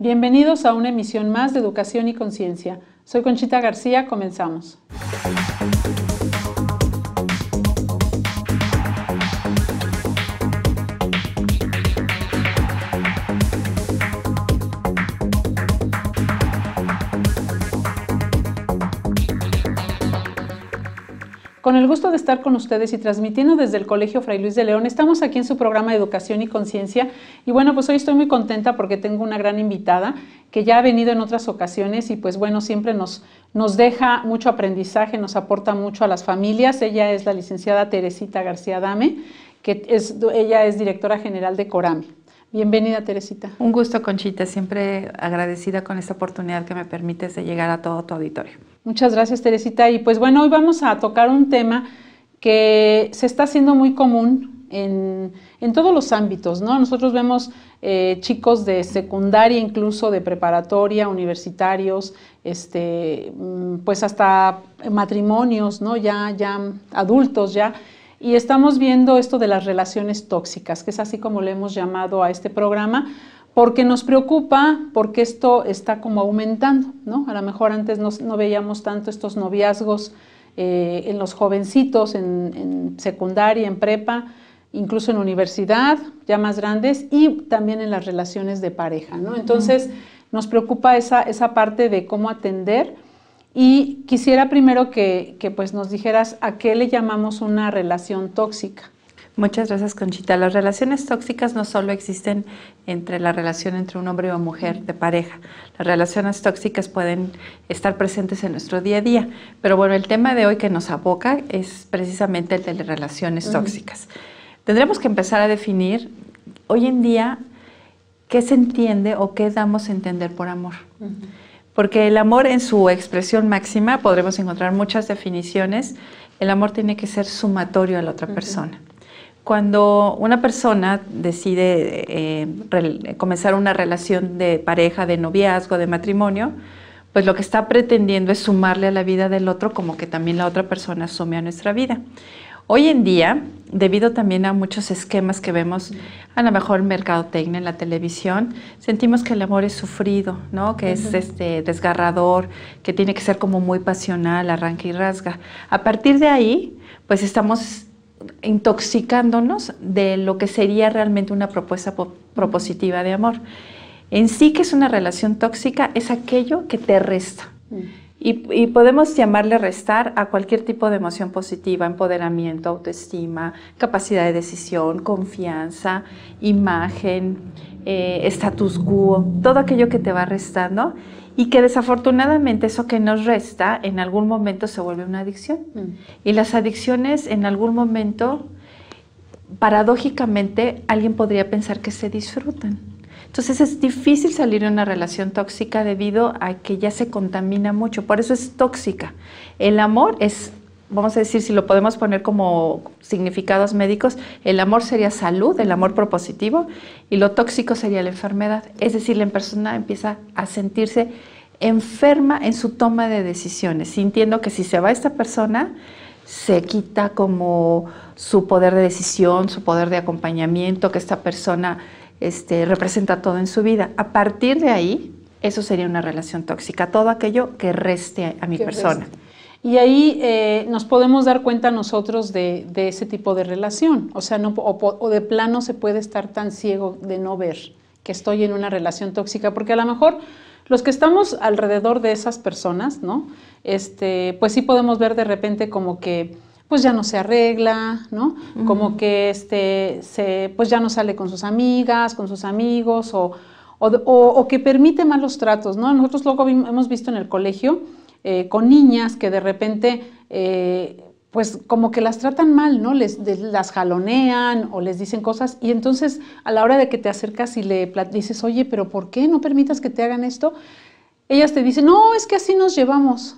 Bienvenidos a una emisión más de Educación y Conciencia. Soy Conchita García, comenzamos. Con el gusto de estar con ustedes y transmitiendo desde el Colegio Fray Luis de León, estamos aquí en su programa Educación y Conciencia. Y bueno, pues hoy estoy muy contenta porque tengo una gran invitada que ya ha venido en otras ocasiones y pues bueno, siempre nos, nos deja mucho aprendizaje, nos aporta mucho a las familias. Ella es la licenciada Teresita García Dame, que es, ella es directora general de Corami. Bienvenida, Teresita. Un gusto, Conchita. Siempre agradecida con esta oportunidad que me permites de llegar a todo tu auditorio. Muchas gracias, Teresita. Y pues bueno, hoy vamos a tocar un tema que se está haciendo muy común en, todos los ámbitos, ¿no? Nosotros vemos eh, chicos de secundaria, incluso de preparatoria, universitarios, este, mm, pues hasta matrimonios, ¿no? Ya, ya adultos, ya y estamos viendo esto de las relaciones tóxicas, que es así como le hemos llamado a este programa, porque nos preocupa, porque esto está como aumentando, ¿no? A lo mejor antes no, veíamos tanto estos noviazgos eh, en los jovencitos, en, secundaria, en prepa, incluso en universidad, ya más grandes, y también en las relaciones de pareja, ¿no? Entonces, nos preocupa esa, esa parte de cómo atender y quisiera primero que, pues nos dijeras a qué le llamamos una relación tóxica. Muchas gracias, Conchita. Las relaciones tóxicas no solo existen entre la relación entre un hombre y una mujer de pareja. Las relaciones tóxicas pueden estar presentes en nuestro día a día. Pero bueno, el tema de hoy que nos aboca es precisamente el de las relaciones tóxicas. Tendremos que empezar a definir hoy en día qué se entiende o qué damos a entender por amor. Porque el amor en su expresión máxima podremos encontrar muchas definiciones. El amor tiene que ser sumatorio a la otra persona. Cuando una persona decide eh, comenzar una relación de pareja, de noviazgo, de matrimonio, pues lo que está pretendiendo es sumarle a la vida del otro como que también la otra persona sume a nuestra vida. Hoy en día, debido también a muchos esquemas que vemos, a lo mejor mercadotecnia en la televisión, sentimos que el amor es sufrido, ¿no? Que es este desgarrador, que tiene que ser como muy pasional, arranca y rasga. A partir de ahí, pues estamos intoxicándonos de lo que sería realmente una propuesta propositiva de amor. En sí que es una relación tóxica, es aquello que te resta. Mm. Y, podemos llamarle restar a cualquier tipo de emoción positiva, empoderamiento, autoestima, capacidad de decisión, confianza, imagen, eh, status quo, todo aquello que te va restando y que desafortunadamente eso que nos resta en algún momento se vuelve una adicción. Mm. Y las adicciones en algún momento, paradójicamente, alguien podría pensar que se disfrutan entonces es difícil salir de una relación tóxica debido a que ya se contamina mucho, por eso es tóxica. El amor es, vamos a decir, si lo podemos poner como significados médicos, el amor sería salud, el amor propositivo, y lo tóxico sería la enfermedad. Es decir, la persona empieza a sentirse enferma en su toma de decisiones, sintiendo que si se va esta persona, se quita como su poder de decisión, su poder de acompañamiento, que esta persona este, representa todo en su vida. A partir de ahí, eso sería una relación tóxica, todo aquello que reste a mi persona. Y ahí eh, nos podemos dar cuenta nosotros de, ese tipo de relación, o sea, de plano se puede estar tan ciego de no ver que estoy en una relación tóxica, porque a lo mejor los que estamos alrededor de esas personas, ¿no? Este, pues sí podemos ver de repente como que pues ya no se arregla, ¿no? Como que este, pues ya no sale con sus amigas, con sus amigos, o, que permite malos tratos, ¿no? Nosotros luego hemos visto en el colegio eh, con niñas que de repente, eh, pues como que las tratan mal, ¿no? Les, las jalonean o les dicen cosas y entonces a la hora de que te acercas y le dices, oye, pero ¿por qué no permitas que te hagan esto? Ellas te dicen, no, es que así nos llevamos.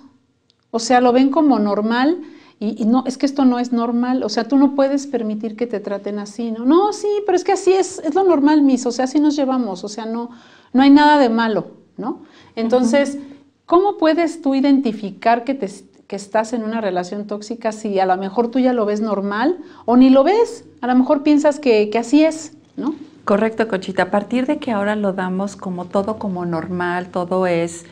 O sea, lo ven como normal y, no, es que esto no es normal, o sea, tú no puedes permitir que te traten así, ¿no? No, sí, pero es que así es, es lo normal, mis, o sea, así nos llevamos, o sea, no, no hay nada de malo, ¿no? Entonces, ¿cómo puedes tú identificar que, te, que estás en una relación tóxica si a lo mejor tú ya lo ves normal o ni lo ves? A lo mejor piensas que, que así es, ¿no? Correcto, Cochita. A partir de que ahora lo damos como todo como normal, todo es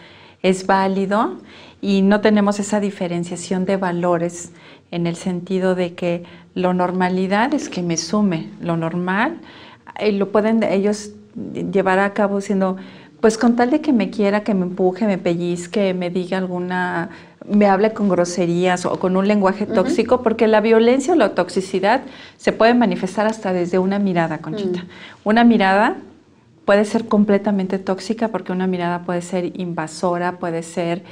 es válido y no tenemos esa diferenciación de valores en el sentido de que lo normalidad es que me sume, lo normal eh, lo pueden ellos llevar a cabo siendo pues con tal de que me quiera, que me empuje, me pellizque, me diga alguna, me hable con groserías o con un lenguaje tóxico, porque la violencia o la toxicidad se puede manifestar hasta desde una mirada, Conchita. Mm. Una mirada puede ser completamente tóxica porque una mirada puede ser invasora, puede ser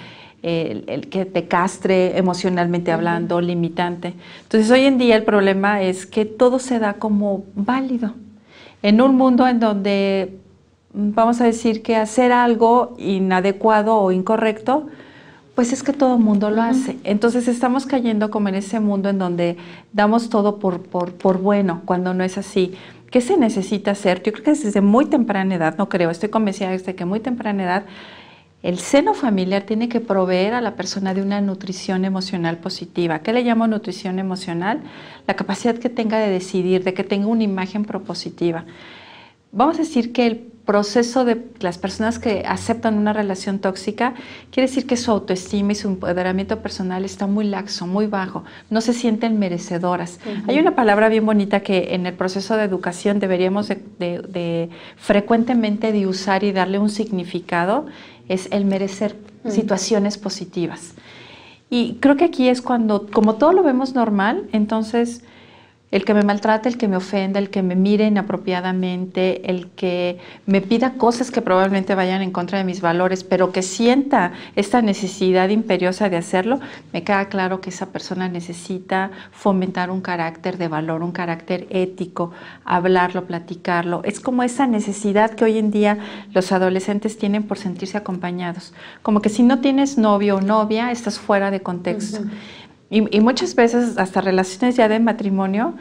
eh, el, que te castre emocionalmente hablando, limitante. Entonces hoy en día el problema es que todo se da como válido. En un mundo en donde mm, vamos a decir que hacer algo inadecuado o incorrecto, pues es que todo el mundo lo hace. Entonces estamos cayendo como en ese mundo en donde damos todo por, por, por bueno, cuando no es así. ¿Qué se necesita hacer? Yo creo que desde muy temprana edad, no creo, estoy convencida de que muy temprana edad el seno familiar tiene que proveer a la persona de una nutrición emocional positiva. ¿Qué le llamo nutrición emocional? La capacidad que tenga de decidir, de que tenga una imagen propositiva vamos a decir que el proceso de las personas que aceptan una relación tóxica quiere decir que su autoestima y su empoderamiento personal está muy laxo, muy bajo, no se sienten merecedoras. Hay una palabra bien bonita que en el proceso de educación deberíamos de, frecuentemente de usar y darle un significado, es el merecer situaciones positivas. Y creo que aquí es cuando, como todo lo vemos normal, entonces el que me maltrate, el que me ofenda, el que me mire inapropiadamente, el que me pida cosas que probablemente vayan en contra de mis valores, pero que sienta esta necesidad imperiosa de hacerlo, me queda claro que esa persona necesita fomentar un carácter de valor, un carácter ético, hablarlo, platicarlo. Es como esa necesidad que hoy en día los adolescentes tienen por sentirse acompañados. Como que si no tienes novio o novia, estás fuera de contexto. Y, muchas veces, hasta relaciones ya de matrimonio,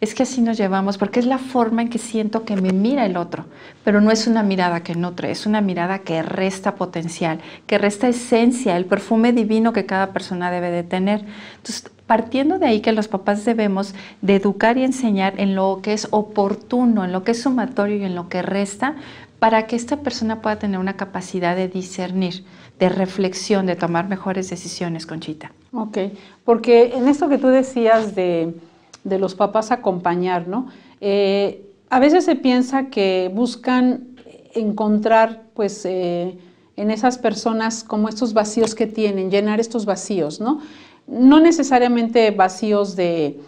es que así nos llevamos, porque es la forma en que siento que me mira el otro, pero no es una mirada que nutre, es una mirada que resta potencial, que resta esencia, el perfume divino que cada persona debe de tener. Entonces, partiendo de ahí que los papás debemos de educar y enseñar en lo que es oportuno, en lo que es sumatorio y en lo que resta, para que esta persona pueda tener una capacidad de discernir de reflexión, de tomar mejores decisiones, Conchita. Ok, porque en esto que tú decías de, los papás acompañar, ¿no? Eh, a veces se piensa que buscan encontrar, pues, eh, en esas personas como estos vacíos que tienen, llenar estos vacíos, ¿no? No necesariamente vacíos de,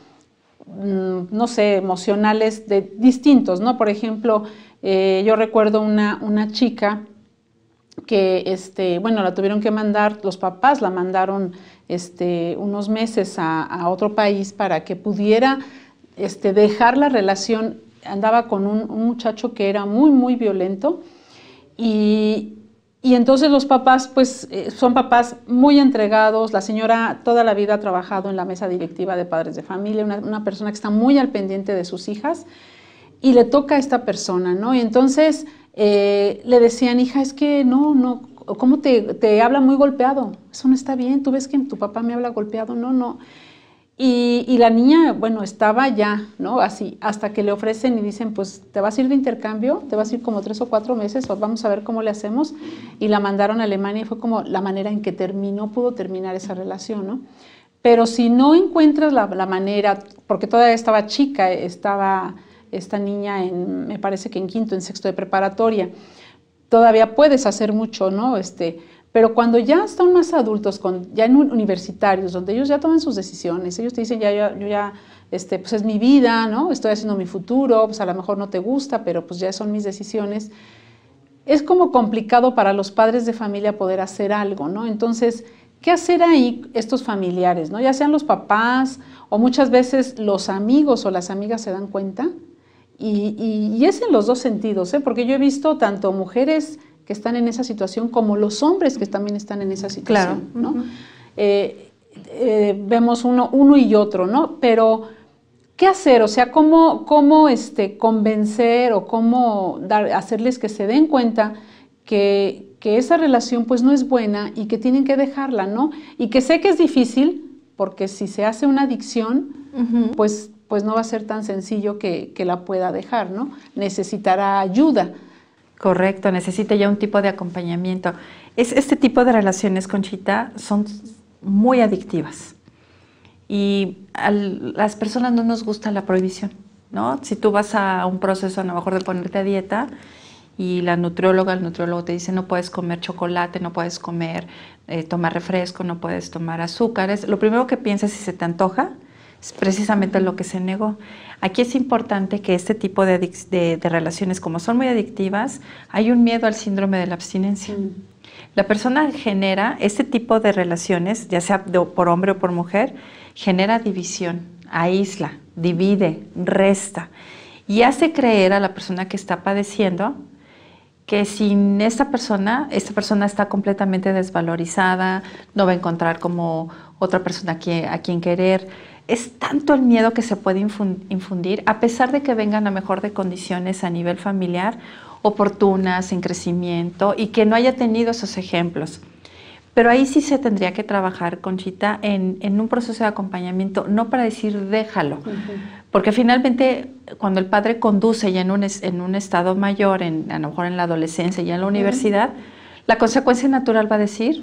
mm, no sé, emocionales de, distintos, ¿no? Por ejemplo, eh, yo recuerdo una, una chica que este, bueno, la tuvieron que mandar, los papás la mandaron este, unos meses a, otro país para que pudiera este, dejar la relación. Andaba con un, muchacho que era muy, muy violento y, entonces los papás, pues eh, son papás muy entregados. La señora toda la vida ha trabajado en la mesa directiva de padres de familia, una, persona que está muy al pendiente de sus hijas y le toca a esta persona, ¿no? Y entonces eh, le decían, hija, es que no, no, ¿cómo te, habla muy golpeado? Eso no está bien, tú ves que tu papá me habla golpeado, no, no. Y, la niña, bueno, estaba ya, ¿no? Así, hasta que le ofrecen y dicen, pues te vas a ir de intercambio, te vas a ir como tres o cuatro meses, vamos a ver cómo le hacemos. Y la mandaron a Alemania y fue como la manera en que terminó, pudo terminar esa relación, ¿no? Pero si no encuentras la, la manera, porque todavía estaba chica, estaba esta niña, me parece que en quinto, en sexto de preparatoria. Todavía puedes hacer mucho, ¿no? Este, pero cuando ya están más adultos, ya en universitarios, donde ellos ya toman sus decisiones, ellos te dicen, ya, yo ya, este, pues es mi vida, ¿no? Estoy haciendo mi futuro, pues a lo mejor no te gusta, pero pues ya son mis decisiones. Es como complicado para los padres de familia poder hacer algo, ¿no? Entonces, ¿qué hacer ahí estos familiares, ¿no? Ya sean los papás o muchas veces los amigos o las amigas se dan cuenta y, es en los dos sentidos, ¿eh? porque yo he visto tanto mujeres que están en esa situación como los hombres que también están en esa situación. Claro. ¿no? Eh, eh, vemos uno, uno y otro, ¿no? Pero, ¿qué hacer? O sea, ¿cómo, cómo este, convencer o cómo dar, hacerles que se den cuenta que, esa relación pues no es buena y que tienen que dejarla, ¿no? Y que sé que es difícil, porque si se hace una adicción, pues pues no va a ser tan sencillo que, la pueda dejar, ¿no? Necesitará ayuda. Correcto, necesita ya un tipo de acompañamiento. Es, este tipo de relaciones, con Conchita, son muy adictivas. Y a las personas no nos gusta la prohibición, ¿no? Si tú vas a un proceso a lo mejor de ponerte a dieta y la nutrióloga, el nutriólogo te dice no puedes comer chocolate, no puedes comer, eh, tomar refresco, no puedes tomar azúcares, lo primero que piensas si se te antoja es precisamente lo que se negó. Aquí es importante que este tipo de, relaciones, como son muy adictivas, hay un miedo al síndrome de la abstinencia. Mm. La persona genera este tipo de relaciones, ya sea por hombre o por mujer, genera división, aísla, divide, resta y hace creer a la persona que está padeciendo que sin esta persona, esta persona está completamente desvalorizada, no va a encontrar como otra persona a quien querer es tanto el miedo que se puede infundir, a pesar de que vengan a mejor de condiciones a nivel familiar, oportunas, en crecimiento, y que no haya tenido esos ejemplos. Pero ahí sí se tendría que trabajar, Conchita, en, en un proceso de acompañamiento, no para decir déjalo, porque finalmente cuando el padre conduce ya en un, en un estado mayor, a lo mejor en la adolescencia, ya en la universidad, la consecuencia natural va a decir,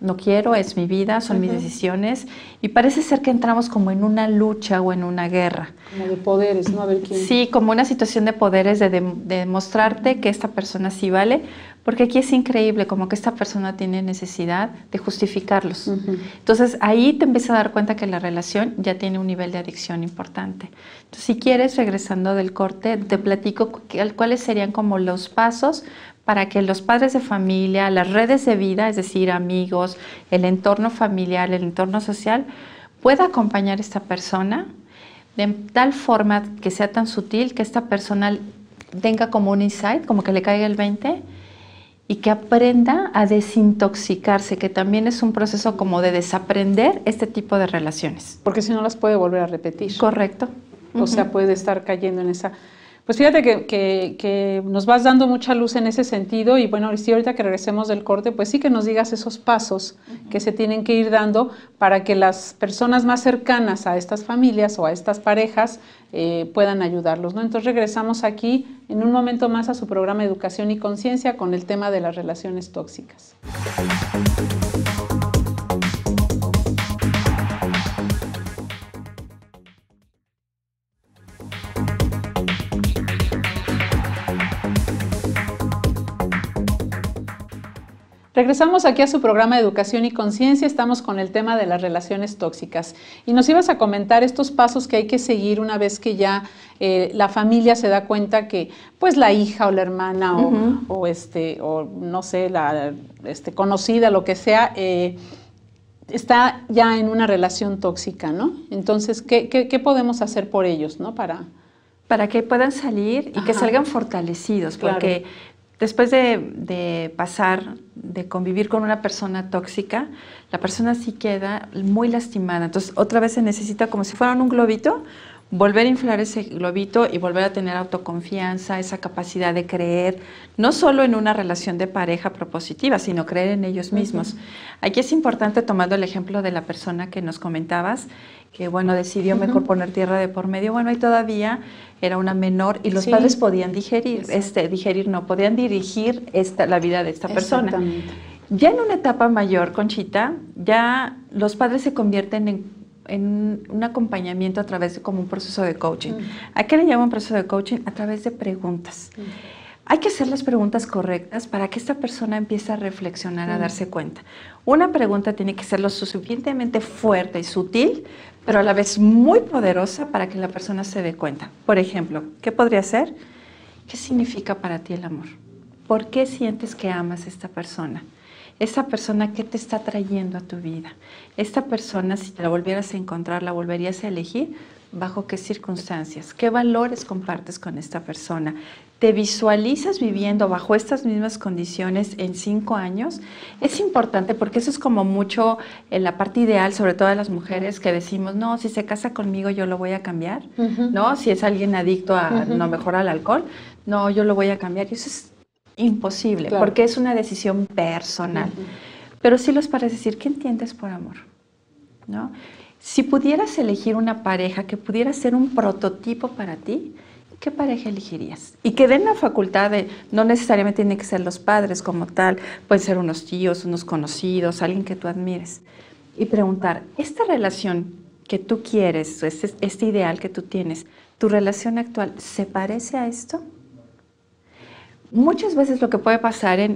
no quiero, es mi vida, son mis decisiones. Y parece ser que entramos como en una lucha o en una guerra. Como de poderes, ¿no? A ver quién. Sí, como una situación de poderes, de, demostrarte que esta persona sí vale, porque aquí es increíble como que esta persona tiene necesidad de justificarlos. Entonces ahí te empiezas a dar cuenta que la relación ya tiene un nivel de adicción importante. Entonces si quieres, regresando del corte, te platico cuáles serían como los pasos para que los padres de familia, las redes de vida, es decir, amigos, el entorno familiar, el entorno social, pueda acompañar a esta persona de tal forma que sea tan sutil que esta persona tenga como un insight, como que le caiga el 20 y que aprenda a desintoxicarse, que también es un proceso como de desaprender este tipo de relaciones. Porque si no las puede volver a repetir. Correcto. O sea, puede estar cayendo en esa pues fíjate que, nos vas dando mucha luz en ese sentido y bueno, si ahorita que regresemos del corte, pues sí que nos digas esos pasos que se tienen que ir dando para que las personas más cercanas a estas familias o a estas parejas eh, puedan ayudarlos. ¿no? Entonces regresamos aquí en un momento más a su programa Educación y Conciencia con el tema de las relaciones tóxicas. Regresamos aquí a su programa de Educación y Conciencia. Estamos con el tema de las relaciones tóxicas. Y nos ibas a comentar estos pasos que hay que seguir una vez que ya eh, la familia se da cuenta que, pues, la hija o la hermana o, este, o no sé, la este, conocida, lo que sea, eh, está ya en una relación tóxica, ¿no? Entonces, ¿qué, podemos hacer por ellos, ¿no? Para, para que puedan salir y que salgan fortalecidos, porque después de, pasar, de convivir con una persona tóxica, la persona sí queda muy lastimada. Entonces, otra vez se necesita, como si fueran un globito, volver a inflar ese globito y volver a tener autoconfianza, esa capacidad de creer, no solo en una relación de pareja propositiva, sino creer en ellos mismos. Aquí es importante, tomando el ejemplo de la persona que nos comentabas, que bueno, decidió mejor poner tierra de por medio. Bueno, y todavía era una menor y los padres podían digerir, este, digerir no, podían dirigir esta, la vida de esta persona. Ya en una etapa mayor, Conchita, ya los padres se convierten en, un acompañamiento a través de como un proceso de coaching. ¿A qué le un proceso de coaching? A través de preguntas. Hay que hacer las preguntas correctas para que esta persona empiece a reflexionar, a darse cuenta. Una pregunta tiene que ser lo suficientemente fuerte y sutil pero a la vez muy poderosa para que la persona se dé cuenta. Por ejemplo, ¿qué podría ser? ¿Qué significa para ti el amor? ¿Por qué sientes que amas a esta persona? ¿Esta persona qué te está trayendo a tu vida? ¿Esta persona, si la volvieras a encontrar, la volverías a elegir? bajo qué circunstancias, qué valores compartes con esta persona. ¿Te visualizas viviendo bajo estas mismas condiciones en cinco años? Es importante porque eso es como mucho en eh, la parte ideal, sobre todo de las mujeres que decimos, no, si se casa conmigo yo lo voy a cambiar, ¿no? Si es alguien adicto a, no mejor al alcohol, no, yo lo voy a cambiar. Y eso es imposible porque es una decisión personal. Pero sí los parece decir, ¿qué entiendes por amor? ¿No? Si pudieras elegir una pareja que pudiera ser un prototipo para ti, ¿qué pareja elegirías? Y que den la facultad de, no necesariamente tienen que ser los padres como tal, pueden ser unos tíos, unos conocidos, alguien que tú admires. Y preguntar, ¿esta relación que tú quieres, este, este ideal que tú tienes, tu relación actual, ¿se parece a esto? Muchas veces lo que puede pasar en,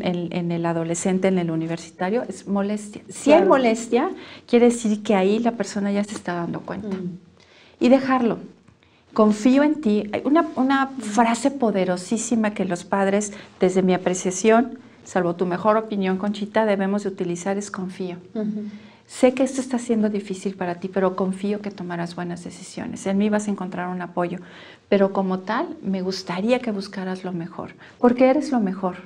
el adolescente, en el universitario, es molestia. Si hay molestia, quiere decir que ahí la persona ya se está dando cuenta. Mm. Y dejarlo. Confío en ti. Hay una, frase poderosísima que los padres, desde mi apreciación, salvo tu mejor opinión, Conchita, debemos de utilizar es confío sé que esto está siendo difícil para ti, pero confío que tomarás buenas decisiones. En mí vas a encontrar un apoyo, pero como tal, me gustaría que buscaras lo mejor, porque eres lo mejor.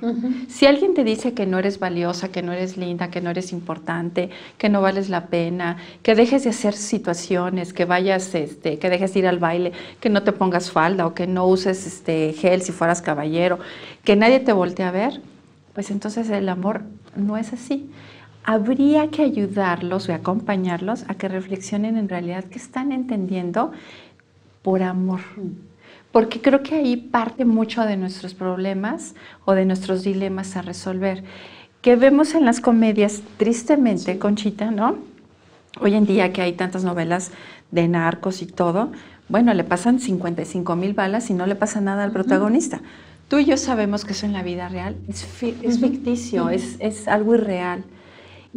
Si alguien te dice que no eres valiosa, que no eres linda, que no eres importante, que no vales la pena, que dejes de hacer situaciones, que vayas, este, que dejes de ir al baile, que no te pongas falda o que no uses este, gel si fueras caballero, que nadie te voltee a ver, pues entonces el amor no es así habría que ayudarlos o acompañarlos a que reflexionen en realidad qué están entendiendo por amor. Porque creo que ahí parte mucho de nuestros problemas o de nuestros dilemas a resolver. Que vemos en las comedias, tristemente, Conchita, ¿no? Hoy en día que hay tantas novelas de narcos y todo, bueno, le pasan 55 mil balas y no le pasa nada al protagonista. Tú y yo sabemos que eso en la vida real es, ficticio, es, algo irreal.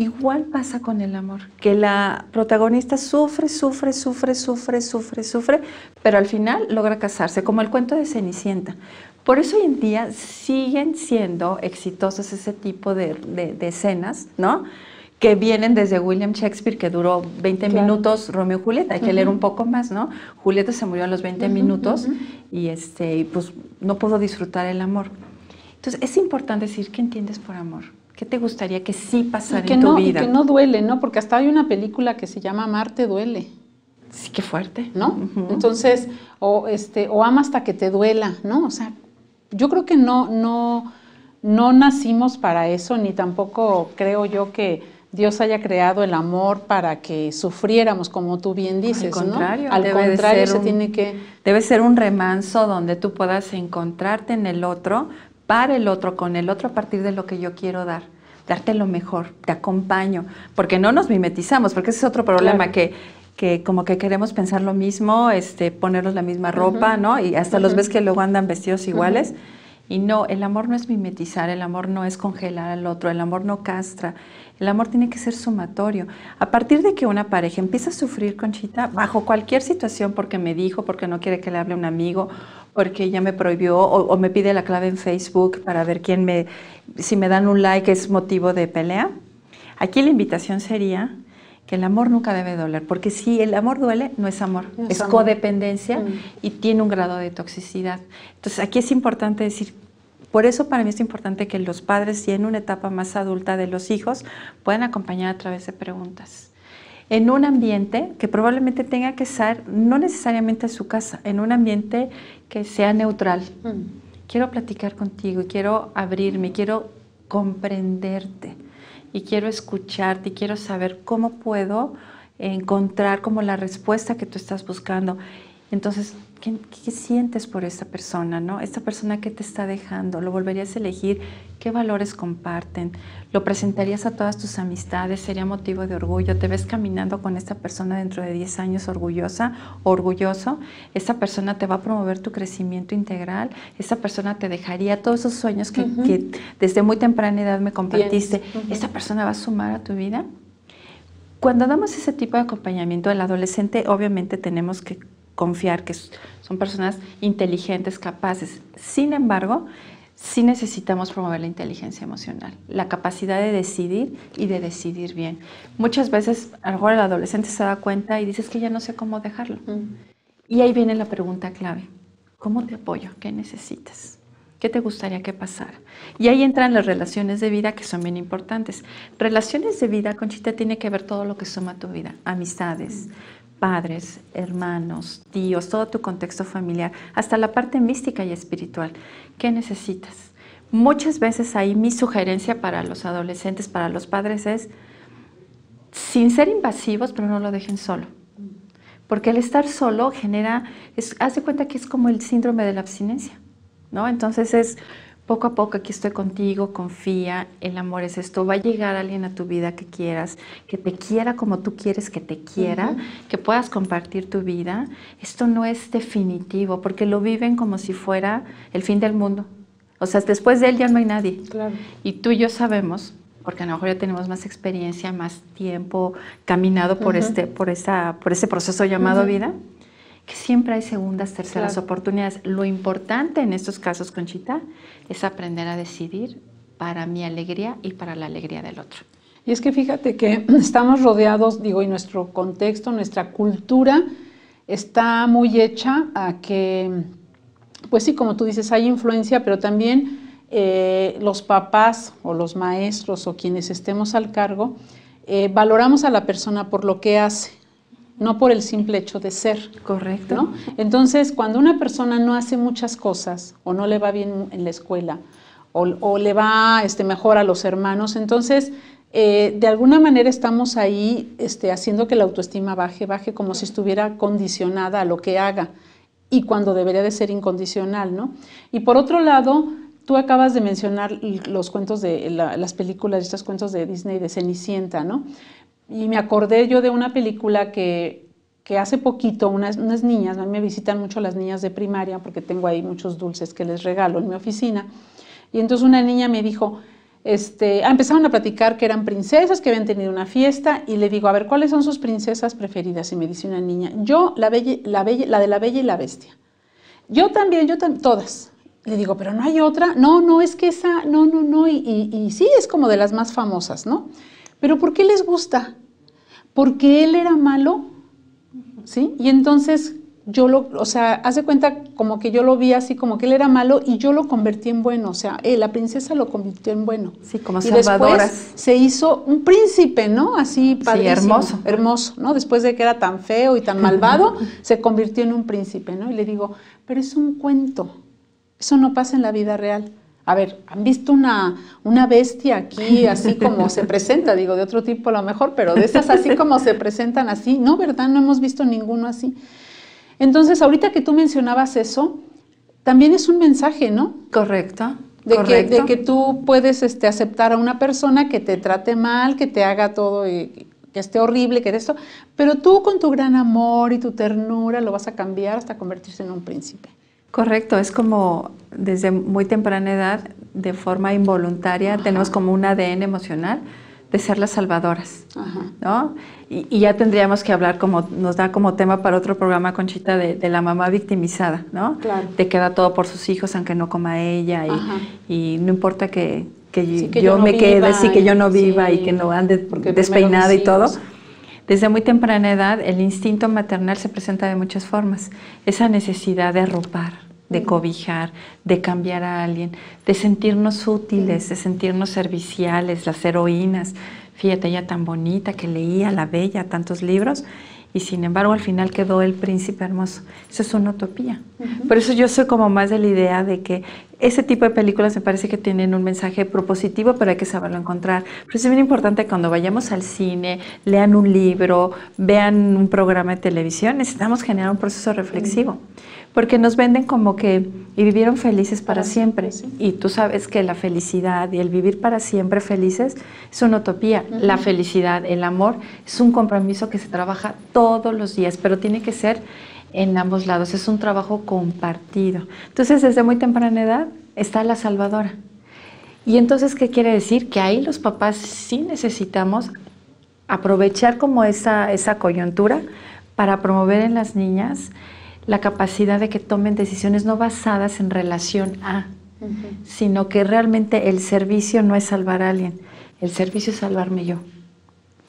Igual pasa con el amor, que la protagonista sufre, sufre, sufre, sufre, sufre, sufre, pero al final logra casarse, como el cuento de Cenicienta. Por eso hoy en día siguen siendo exitosas ese tipo de, escenas, ¿no? que vienen desde William Shakespeare, que duró 20 minutos, Romeo y Julieta, hay que leer un poco más, ¿no? Julieta se murió a los 20 minutos y este, pues no pudo disfrutar el amor. Entonces, es importante decir qué entiendes por amor. ¿Qué te gustaría que sí pasara en tu no, vida? Y que no duele, ¿no? Porque hasta hay una película que se llama Marte duele. Sí, qué fuerte. ¿No? Entonces, o, este, o ama hasta que te duela, ¿no? O sea, yo creo que no, no, no nacimos para eso, ni tampoco creo yo que Dios haya creado el amor para que sufriéramos, como tú bien dices, Al contrario, Al contrario, tiene que... Debe ser un remanso donde tú puedas encontrarte en el otro para el otro, con el otro a partir de lo que yo quiero dar darte lo mejor, te acompaño, porque no nos mimetizamos, porque ese es otro problema que, como que queremos pensar lo mismo, este, ponernos la misma ropa, ¿no? Y hasta los ves que luego andan vestidos iguales. Y no, el amor no es mimetizar, el amor no es congelar al otro, el amor no castra, el amor tiene que ser sumatorio. A partir de que una pareja empieza a sufrir, Conchita, bajo cualquier situación, porque me dijo, porque no quiere que le hable un amigo, porque ella me prohibió o, me pide la clave en Facebook para ver quién me, si me dan un like es motivo de pelea. Aquí la invitación sería que el amor nunca debe doler, porque si el amor duele, no es amor, es, codependencia mm. y tiene un grado de toxicidad. Entonces aquí es importante decir, por eso para mí es importante que los padres, y en una etapa más adulta de los hijos, puedan acompañar a través de preguntas en un ambiente que probablemente tenga que ser, no necesariamente su casa, en un ambiente que sea neutral. Mm. Quiero platicar contigo, quiero abrirme, quiero comprenderte y quiero escucharte y quiero saber cómo puedo encontrar como la respuesta que tú estás buscando. Entonces, ¿qué, sientes por esta persona? ¿no? ¿Esta persona que te está dejando? ¿Lo volverías a elegir? ¿Qué valores comparten? ¿Lo presentarías a todas tus amistades? ¿Sería motivo de orgullo? ¿Te ves caminando con esta persona dentro de 10 años orgullosa, orgulloso? ¿Esta persona te va a promover tu crecimiento integral? ¿Esta persona te dejaría todos esos sueños que, desde muy temprana edad me compartiste? ¿Esta persona va a sumar a tu vida? Cuando damos ese tipo de acompañamiento al adolescente, obviamente tenemos que confiar que son personas inteligentes, capaces. Sin embargo, sí necesitamos promover la inteligencia emocional, la capacidad de decidir y de decidir bien. Muchas veces, a lo mejor el adolescente se da cuenta y dices que ya no sé cómo dejarlo. Mm. Y ahí viene la pregunta clave. ¿Cómo te apoyo? ¿Qué necesitas? ¿Qué te gustaría que pasara? Y ahí entran las relaciones de vida que son bien importantes. Relaciones de vida, Conchita, tiene que ver todo lo que suma tu vida. Amistades, mm padres, hermanos, tíos, todo tu contexto familiar, hasta la parte mística y espiritual. ¿Qué necesitas? Muchas veces ahí mi sugerencia para los adolescentes, para los padres es, sin ser invasivos, pero no lo dejen solo. Porque el estar solo genera, es, hace cuenta que es como el síndrome de la abstinencia, ¿no? Entonces es, poco a poco aquí estoy contigo, confía, el amor es esto, va a llegar alguien a tu vida que quieras, que te quiera como tú quieres que te quiera, que puedas compartir tu vida. Esto no es definitivo, porque lo viven como si fuera el fin del mundo. O sea, después de él ya no hay nadie. Y tú y yo sabemos, porque a lo mejor ya tenemos más experiencia, más tiempo caminado por, este, por, esa, por ese proceso llamado vida que siempre hay segundas, terceras oportunidades. Lo importante en estos casos, Conchita, es aprender a decidir para mi alegría y para la alegría del otro. Y es que fíjate que estamos rodeados, digo, y nuestro contexto, nuestra cultura está muy hecha a que, pues sí, como tú dices, hay influencia, pero también eh, los papás o los maestros o quienes estemos al cargo, eh, valoramos a la persona por lo que hace no por el simple hecho de ser. Correcto. Entonces, cuando una persona no hace muchas cosas o no le va bien en la escuela o, le va este, mejor a los hermanos, entonces eh, de alguna manera estamos ahí este, haciendo que la autoestima baje, baje como si estuviera condicionada a lo que haga y cuando debería de ser incondicional, ¿no? Y por otro lado, Tú acabas de mencionar los cuentos de las películas, estos cuentos de Disney de Cenicienta, ¿no? Y me acordé yo de una película que, hace poquito unas, niñas, a mí me visitan mucho las niñas de primaria porque tengo ahí muchos dulces que les regalo en mi oficina. Y entonces una niña me dijo, este, ah, empezaron a platicar que eran princesas, que habían tenido una fiesta, y le digo, a ver, ¿cuáles son sus princesas preferidas? Y me dice una niña, yo, la, bella, la, la de la bella y la bestia. Yo también, yo también, todas. Le digo, pero no hay otra. No, no, es que esa, no, no, no. y, sí, es como de las más famosas, ¿no? ¿Pero por qué les gusta? Porque él era malo, ¿sí? Y entonces yo lo, o sea, hace cuenta como que yo lo vi así, como que él era malo y yo lo convertí en bueno, o sea, eh, la princesa lo convirtió en bueno. Sí, como se hizo un príncipe, ¿no? Así padrísimo. Sí, hermoso. Hermoso, ¿no? Después de que era tan feo y tan malvado, se convirtió en un príncipe, ¿no? Y le digo, pero es un cuento, eso no pasa en la vida real a ver, han visto una, una bestia aquí, así como se presenta, digo, de otro tipo a lo mejor, pero de esas así como se presentan así, no, ¿verdad? No hemos visto ninguno así. Entonces, ahorita que tú mencionabas eso, también es un mensaje, ¿no? Correcto. De, Que, de que tú puedes este, aceptar a una persona que te trate mal, que te haga todo y, eh, que esté horrible, que de esto, pero tú con tu gran amor y tu ternura lo vas a cambiar hasta convertirse en un príncipe. Correcto, es como desde muy temprana edad, de forma involuntaria, tenemos como un ADN emocional de ser las salvadoras, ¿no? Y, ya tendríamos que hablar como, nos da como tema para otro programa, Conchita, de, la mamá victimizada, ¿no? Claro. Te queda todo por sus hijos, aunque no coma ella, y, no importa que, yo, me quede, así que yo no viva y que no ande despeinada y todo. Desde muy temprana edad, el instinto maternal se presenta de muchas formas. Esa necesidad de arropar, de cobijar, de cambiar a alguien, de sentirnos útiles, de sentirnos serviciales, las heroínas. Fíjate, ella tan bonita que leía, la bella, tantos libros y sin embargo al final quedó el príncipe hermoso. Eso es una utopía. Por eso yo soy como más de la idea de que ese tipo de películas me parece que tienen un mensaje propositivo, pero hay que saberlo encontrar. Pero es bien importante cuando vayamos al cine, lean un libro, vean un programa de televisión, necesitamos generar un proceso reflexivo porque nos venden como que vivieron felices para, siempre. Y tú sabes que la felicidad y el vivir para siempre felices es una utopía. La felicidad, el amor, es un compromiso que se trabaja todos los días, pero tiene que ser en ambos lados, es un trabajo compartido. Entonces, desde muy temprana edad está la salvadora. Y entonces, ¿qué quiere decir? Que ahí los papás sí necesitamos aprovechar como esa, esa coyuntura para promover en las niñas la capacidad de que tomen decisiones no basadas en relación a, sino que realmente el servicio no es salvar a alguien, el servicio es salvarme yo.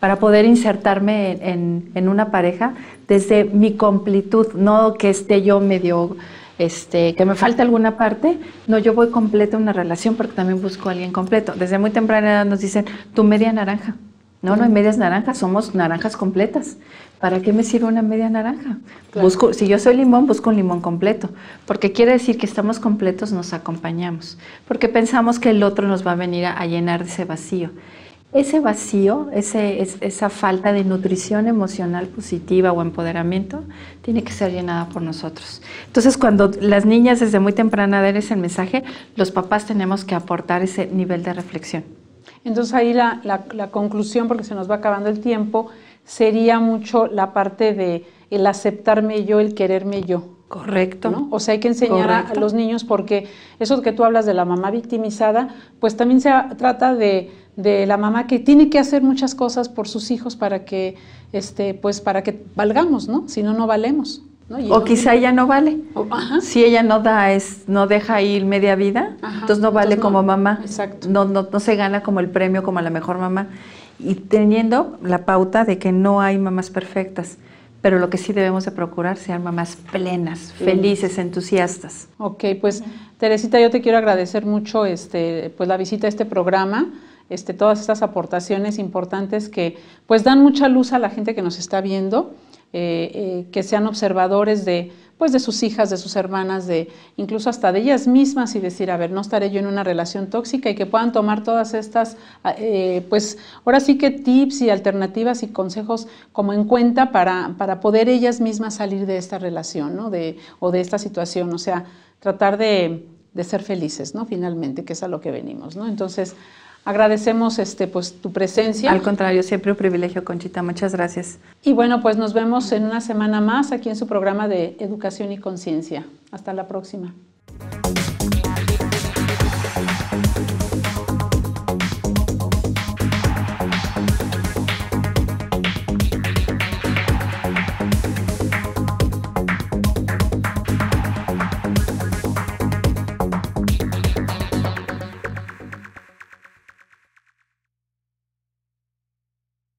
Para poder insertarme en, una pareja desde mi completud, no que esté yo medio, este, que me falte alguna parte, no, yo voy completa una relación porque también busco a alguien completo. Desde muy temprana edad nos dicen, tu media naranja. No, no hay medias naranjas, somos naranjas completas. ¿Para qué me sirve una media naranja? Busco, si yo soy limón, busco un limón completo, porque quiere decir que estamos completos, nos acompañamos, porque pensamos que el otro nos va a venir a, llenar ese vacío. Ese vacío, esa falta de nutrición emocional positiva o empoderamiento, tiene que ser llenada por nosotros. Entonces, cuando las niñas desde muy temprana edad ese mensaje, los papás tenemos que aportar ese nivel de reflexión. Entonces ahí la, la, conclusión, porque se nos va acabando el tiempo, sería mucho la parte de el aceptarme yo, el quererme yo. Correcto. O sea, hay que enseñar a los niños porque eso que tú hablas de la mamá victimizada, pues también se trata de, de la mamá que tiene que hacer muchas cosas por sus hijos para que, este, pues, para que valgamos, ¿no? Si no, no valemos o quizá ella no vale. Si ella no da es, no deja ir media vida, entonces no vale como mamá. Exacto. No, no, no se gana como el premio, como la mejor mamá. Y teniendo la pauta de que no hay mamás perfectas pero lo que sí debemos de procurar sean mamás plenas, felices, entusiastas. Ok, pues Teresita, yo te quiero agradecer mucho este, pues, la visita a este programa, este, todas estas aportaciones importantes que pues dan mucha luz a la gente que nos está viendo. Eh, eh, que sean observadores de, pues, de sus hijas, de sus hermanas, de incluso hasta de ellas mismas y decir, a ver, no estaré yo en una relación tóxica y que puedan tomar todas estas, ah, eh, pues, ahora sí que tips y alternativas y consejos como en cuenta para, para poder ellas mismas salir de esta relación, o de esta situación, o sea, tratar de, de ser felices, ¿no? Finalmente, que es a lo que venimos, ¿no? Entonces, Agradecemos este, pues, tu presencia. Al contrario, siempre un privilegio, Conchita. Muchas gracias. Y bueno, pues nos vemos en una semana más aquí en su programa de Educación y Conciencia. Hasta la próxima.